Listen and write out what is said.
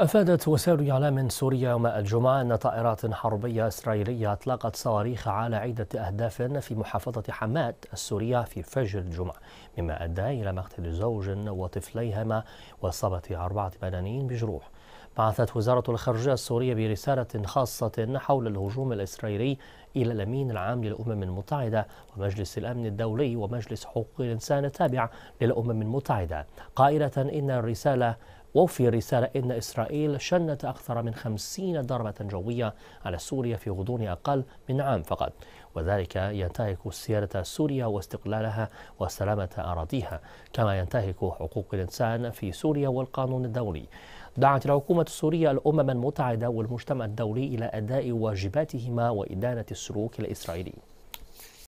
أفادت وسائل إعلام سوريا يوم الجمعة أن طائرات حربية إسرائيلية أطلقت صواريخ على عدة أهداف في محافظة حماد السورية في فجر الجمعة مما أدى إلى مقتل زوج وطفليهما وإصابة أربعة مدنيين بجروح بعثت وزارة الخارجية السورية برسالة خاصة حول الهجوم الإسرائيلي إلى الأمين العام للأمم المتحدة ومجلس الأمن الدولي ومجلس حقوق الإنسان التابع للأمم المتحدة قائلة إن الرسالة وفي رسالة إن إسرائيل شنت أكثر من خمسين ضربة جوية على سوريا في غضون أقل من عام فقط وذلك ينتهك سيادة سوريا واستقلالها وسلامة أراضيها كما ينتهك حقوق الإنسان في سوريا والقانون الدولي دعت الحكومة السورية الأمم المتحدة والمجتمع الدولي إلى أداء واجباتهما وإدانة السلوك الإسرائيلي